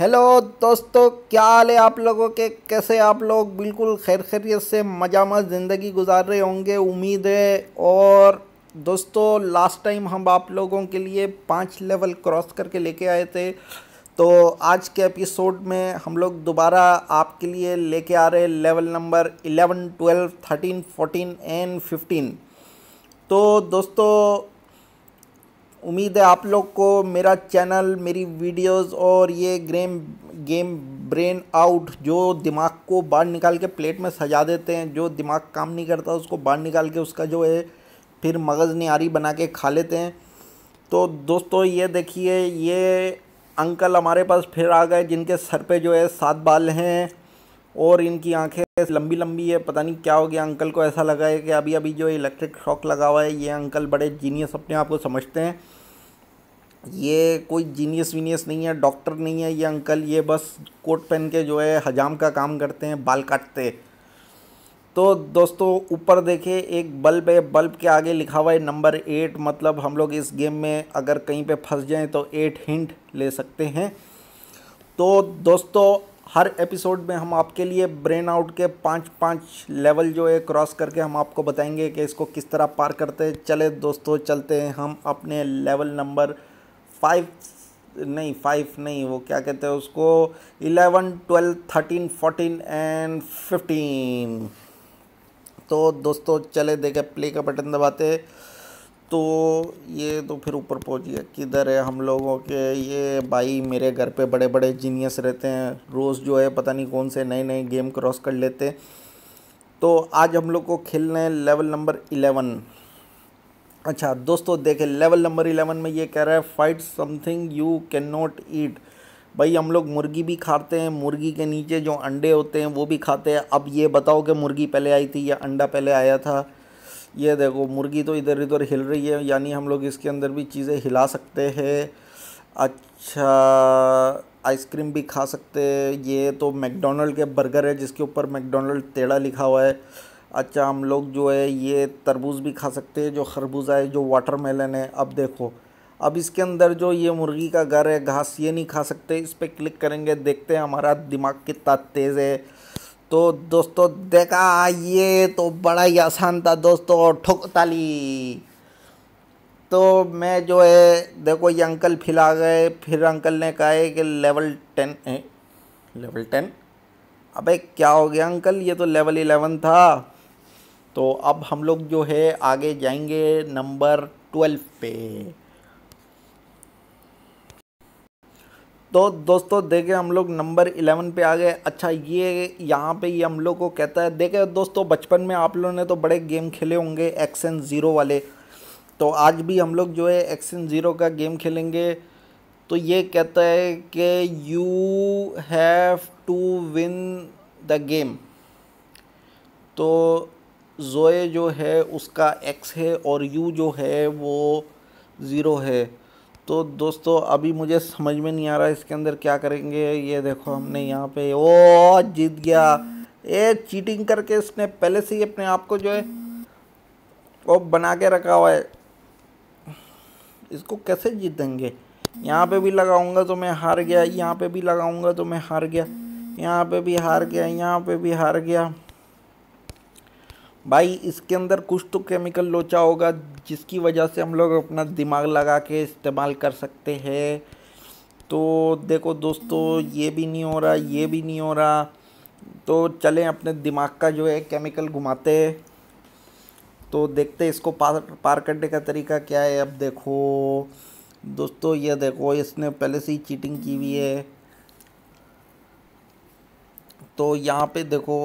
hello दोस्तों क्या हाल है आप लोगों के कैसे आप लोग बिल्कुल खैर खैरियत से मजा मस्त ज़िंदगी गुजार रहे होंगे उम्मीद है और दोस्तों लास्ट टाइम हम आप लोगों के लिए पाँच लेवल क्रॉस करके लेके आए थे तो आज के एपिसोड में हम लोग दोबारा आपके लिए लेके आ रहे level number eleven twelve thirteen fourteen and fifteen तो दोस्तों उम्मीद है आप लोग को मेरा चैनल मेरी वीडियोस और ये ग्रेम गेम ब्रेन आउट जो दिमाग को बाहर निकाल के प्लेट में सजा देते हैं जो दिमाग काम नहीं करता उसको बाहर निकाल के उसका जो है फिर मगज़ नारी बना के खा लेते हैं तो दोस्तों ये देखिए ये अंकल हमारे पास फिर आ गए जिनके सर पे जो है सात बाल हैं और इनकी आंखें लंबी लंबी है पता नहीं क्या हो गया अंकल को ऐसा लगा है कि अभी अभी जो इलेक्ट्रिक शॉक लगा हुआ है ये अंकल बड़े जीनियस अपने आप को समझते हैं ये कोई जीनियस वीनियस नहीं है डॉक्टर नहीं है ये अंकल ये बस कोट पहन के जो है हजाम का काम करते हैं बाल काटते तो दोस्तों ऊपर देखे एक बल्ब है बल्ब के आगे लिखा हुआ है नंबर एट मतलब हम लोग इस गेम में अगर कहीं पे फंस जाएं तो एट हिंट ले सकते हैं तो दोस्तों हर एपिसोड में हम आपके लिए ब्रेन आउट के पाँच पाँच लेवल जो है क्रॉस करके हम आपको बताएंगे कि इसको किस तरह पार करते चले दोस्तों चलते हैं हम अपने लेवल नंबर फाइव नहीं फाइव नहीं वो क्या कहते हैं उसको eleven twelve thirteen fourteen and fifteen तो दोस्तों चले देखे प्ले का बटन दबाते तो ये तो फिर ऊपर पहुँच गया किधर है हम लोगों के ये भाई मेरे घर पे बड़े बड़े जीनियस रहते हैं रोज़ जो है पता नहीं कौन से नए नए गेम क्रॉस कर लेते तो आज हम लोग को खेलना है लेवल नंबर इलेवन अच्छा दोस्तों देखें लेवल नंबर इलेवन में ये कह रहा है fight something you can not eat भाई हम लोग मुर्गी भी खाते हैं मुर्गी के नीचे जो अंडे होते हैं वो भी खाते हैं अब ये बताओ कि मुर्गी पहले आई थी या अंडा पहले आया था ये देखो मुर्गी तो इधर उधर हिल रही है यानी हम लोग इसके अंदर भी चीज़ें हिला सकते हैं अच्छा आइसक्रीम भी खा सकते हैं ये तो मैकडोनल्ड के बर्गर है जिसके ऊपर मैकडोनल्ड टेढ़ा लिखा हुआ है अच्छा हम लोग जो है ये तरबूज भी खा सकते हैं जो खरबूजा है जो वाटरमेलन है अब देखो अब इसके अंदर जो ये मुर्गी का घर है घास ये नहीं खा सकते इस पर क्लिक करेंगे देखते हैं हमारा दिमाग कितना तेज़ है तो दोस्तों देखा ये तो बड़ा ही आसान था दोस्तों ठुक ताली तो मैं जो है देखो ये अंकल फिला गए फिर अंकल ने कहा है कि लेवल टेन ए, लेवल टेन अबे क्या हो गया अंकल ये तो लेवल इलेवन था तो अब हम लोग जो है आगे जाएंगे नंबर ट्वेल्व पे तो दोस्तों देखे हम लोग नंबर इलेवन पे आ गए अच्छा ये यहाँ पे ये हम लोग को कहता है देखे दोस्तों बचपन में आप लोगों ने तो बड़े गेम खेले होंगे एक्सन ज़ीरो वाले तो आज भी हम लोग जो है एक्सन ज़ीरो का गेम खेलेंगे तो ये कहता है कि you have to win the game तो जोए जो है उसका एक्स है और यू जो है वो ज़ीरो है तो दोस्तों अभी मुझे समझ में नहीं आ रहा इसके अंदर क्या करेंगे ये देखो हमने यहाँ पे ओ जीत गया ये चीटिंग करके इसने पहले से ही अपने आप को जो है वो बना के रखा हुआ है इसको कैसे जीतेंगे यहाँ पे भी लगाऊंगा तो मैं हार गया यहाँ पे भी लगाऊंगा तो मैं हार गया यहाँ पे भी हार गया यहाँ पे भी हार गया भाई इसके अंदर कुछ तो केमिकल लोचा होगा जिसकी वजह से हम लोग अपना दिमाग लगा के इस्तेमाल कर सकते हैं तो देखो दोस्तों ये भी नहीं हो रहा ये भी नहीं हो रहा तो चलें अपने दिमाग का जो है केमिकल घुमाते तो देखते इसको पार पार करने का तरीका क्या है अब देखो दोस्तों ये देखो इसने पहले से ही चीटिंग की हुई है तो यहाँ पे देखो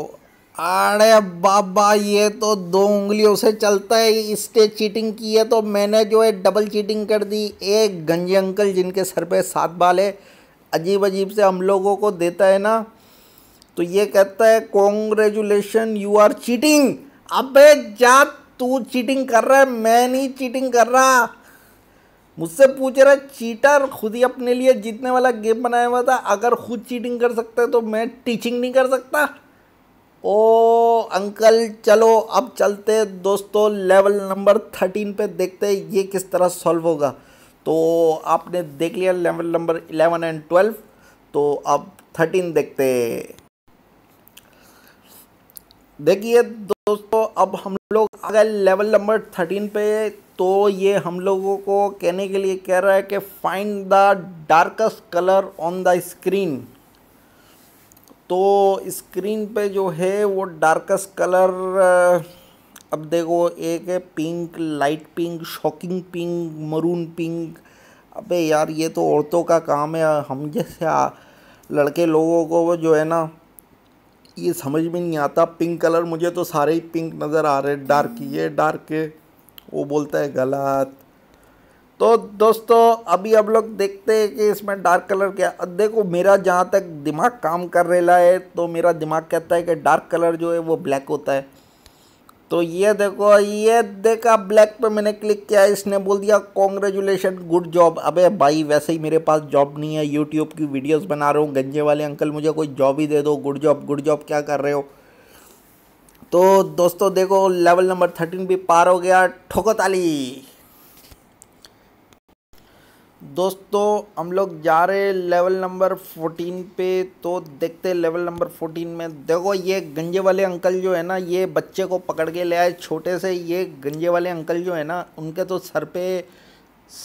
अरे बाबा ये तो दो उंगलियों से चलता है इसने चीटिंग की है तो मैंने जो है डबल चीटिंग कर दी एक गंजे अंकल जिनके सर पे सात बाल है अजीब अजीब से हम लोगों को देता है ना तो ये कहता है कॉन्ग्रेचुलेशन यू आर चीटिंग अबे जा तू चीटिंग कर रहा है मैं नहीं चीटिंग कर रहा मुझसे पूछ रहा चीटर खुद ही अपने लिए जीतने वाला गेम बनाया हुआ था अगर खुद चीटिंग कर सकता है तो मैं टीचिंग नहीं कर सकता ओ अंकल चलो अब चलते दोस्तों लेवल नंबर थर्टीन पे देखते हैं ये किस तरह सॉल्व होगा तो आपने देख लिया level number eleven and twelve तो अब थर्टीन देखते देखिए दोस्तों अब हम लोग आ गए लेवल नंबर थर्टीन पे तो ये हम लोगों को कहने के लिए कह रहा है कि find the darkest colour on the screen तो स्क्रीन पे जो है वो डार्कस्ट कलर अब देखो एक है pink light pink shocking pink maroon pink अबे यार ये तो औरतों का काम है हम जैसे आ, लड़के लोगों को वो जो है ना ये समझ में नहीं आता पिंक कलर मुझे तो सारे ही पिंक नज़र आ रहे डार्क ये डार्क है वो बोलता है गलत तो दोस्तों अभी हम लोग देखते हैं कि इसमें डार्क कलर क्या देखो मेरा जहाँ तक दिमाग काम कर रहा है तो मेरा दिमाग कहता है कि डार्क कलर जो है वो ब्लैक होता है तो ये देखो ये देखा ब्लैक पे मैंने क्लिक किया इसने बोल दिया कॉन्ग्रेचुलेशन गुड जॉब अबे भाई वैसे ही मेरे पास जॉब नहीं है यूट्यूब की वीडियोज़ बना रहा हूँ गंजे वाले अंकल मुझे कोई जॉब ही दे दो गुड जॉब गुड जॉब क्या कर रहे हो तो दोस्तों देखो लेवल नंबर थर्टीन भी पार हो गया ठोको ताली दोस्तों हम लोग जा रहे लेवल नंबर फोर्टीन पे तो देखते लेवल नंबर फोर्टीन में देखो ये गंजे वाले अंकल जो है ना ये बच्चे को पकड़ के ले आए छोटे से ये गंजे वाले अंकल जो है ना उनके तो सर पे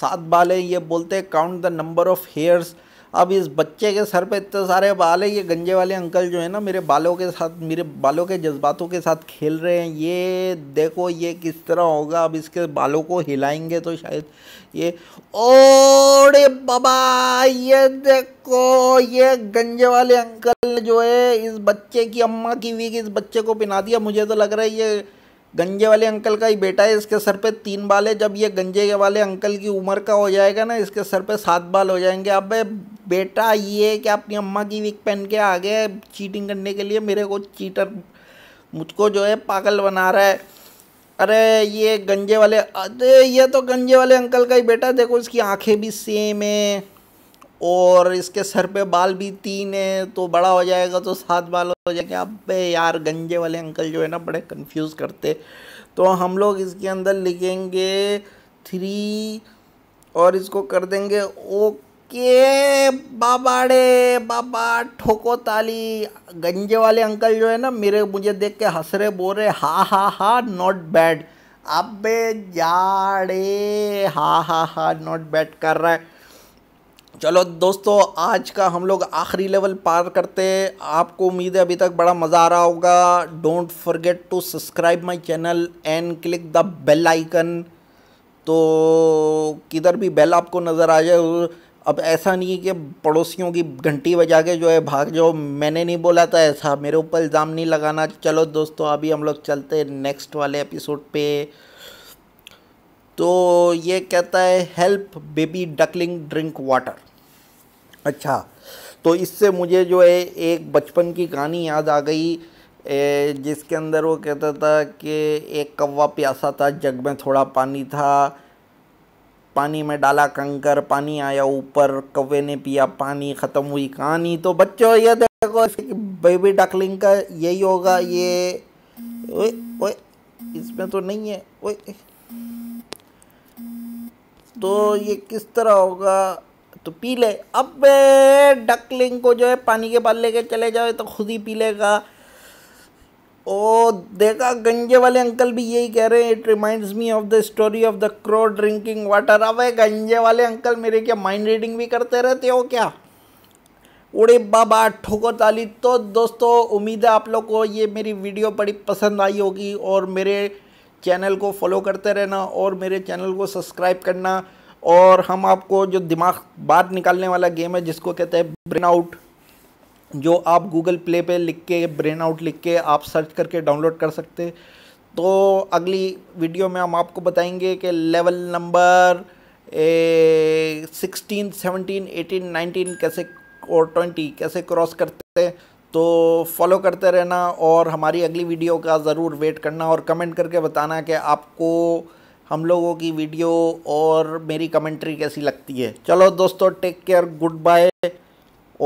सात बाल हैं ये बोलते count the number of hairs अब इस बच्चे के सर पे इतने सारे बाल है ये गंजे वाले अंकल जो है ना मेरे बालों के साथ मेरे बालों के जज्बातों के साथ खेल रहे हैं ये देखो ये किस तरह होगा अब इसके बालों को हिलाएंगे तो शायद ये ओड़े बाबा ये देखो ये गंजे वाले अंकल जो है इस बच्चे की अम्मा की वीक इस बच्चे को पिना दिया मुझे तो लग रहा है ये गंजे वाले अंकल का ही बेटा है इसके सर पे तीन बाल है जब ये गंजे वाले अंकल की उम्र का हो जाएगा ना इसके सर पे सात बाल हो जाएंगे अब बेटा ये कि अपनी अम्मा की विक पहन के आ गए चीटिंग करने के लिए मेरे को चीटर मुझको जो है पागल बना रहा है अरे ये गंजे वाले अरे ये तो गंजे वाले अंकल का ही बेटा देखो इसकी आंखें भी सेम है और इसके सर पे बाल भी तीन है तो बड़ा हो जाएगा तो सात बाल हो जाएंगे अब यार गंजे वाले अंकल जो है ना बड़े कंफ्यूज करते तो हम लोग इसके अंदर लिखेंगे थ्री और इसको कर देंगे ओ के बाबा रे बाबा ठोको ताली गंजे वाले अंकल जो है ना मेरे मुझे देख के हंस रहे बोल रहे हा हा हा नॉट बैड अबे जा रे हा हा हा नॉट बैड कर रहा है चलो दोस्तों आज का हम लोग आखिरी लेवल पार करते आपको उम्मीद है अभी तक बड़ा मज़ा आ रहा होगा don't forget to subscribe my channel and click the bell icon तो किधर भी बेल आपको नज़र आ जाए अब ऐसा नहीं है कि पड़ोसियों की घंटी बजा के जो है भाग जाओ मैंने नहीं बोला था ऐसा मेरे ऊपर इल्ज़ाम नहीं लगाना चलो दोस्तों अभी हम लोग चलते नेक्स्ट वाले एपिसोड पे तो ये कहता है help baby duckling drink water अच्छा तो इससे मुझे जो है एक बचपन की कहानी याद आ गई जिसके अंदर वो कहता था कि एक कौवा प्यासा था जग में थोड़ा पानी था पानी में डाला कंकर पानी आया ऊपर कौवे ने पिया पानी ख़त्म हुई कहानी तो बच्चों ये देखो बेबी डकलिंग का यही होगा ये ओए ओए इसमें तो नहीं है ओए तो ये किस तरह होगा तो पी ले अब डकलिंग को जो है पानी के पास लेके चले जाओ तो खुद ही पी लेगा ओ oh, देखा गंजे वाले अंकल भी यही कह रहे हैं it reminds me of the story of the crow drinking water अब गंजे वाले अंकल मेरे क्या माइंड रीडिंग भी करते रहते हो क्या उड़े बाबा ठोको ताली तो दोस्तों उम्मीद है आप लोग को ये मेरी वीडियो बड़ी पसंद आई होगी और मेरे चैनल को फॉलो करते रहना और मेरे चैनल को सब्सक्राइब करना और हम आपको जो दिमाग बाहर निकालने वाला गेम है जिसको कहते हैं ब्रेन आउट जो आप गूगल प्ले पे लिख के ब्रेन आउट लिख के आप सर्च करके डाउनलोड कर सकते तो अगली वीडियो में हम आपको बताएंगे कि level number sixteen seventeen eighteen nineteen कैसे और ट्वेंटी कैसे क्रॉस करते हैं तो फॉलो करते रहना और हमारी अगली वीडियो का ज़रूर वेट करना और कमेंट करके बताना कि आपको हम लोगों की वीडियो और मेरी कमेंट्री कैसी लगती है चलो दोस्तों टेक केयर गुड बाय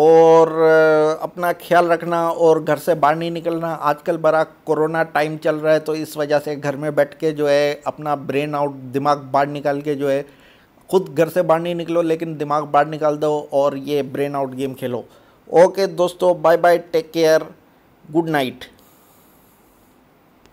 और अपना ख्याल रखना और घर से बाहर नहीं निकलना आजकल बड़ा कोरोना टाइम चल रहा है तो इस वजह से घर में बैठ के जो है अपना ब्रेन आउट दिमाग बाहर निकाल के जो है खुद घर से बाहर नहीं निकलो लेकिन दिमाग बाहर निकाल दो और ये ब्रेन आउट गेम खेलो ओके दोस्तों bye bye take care good night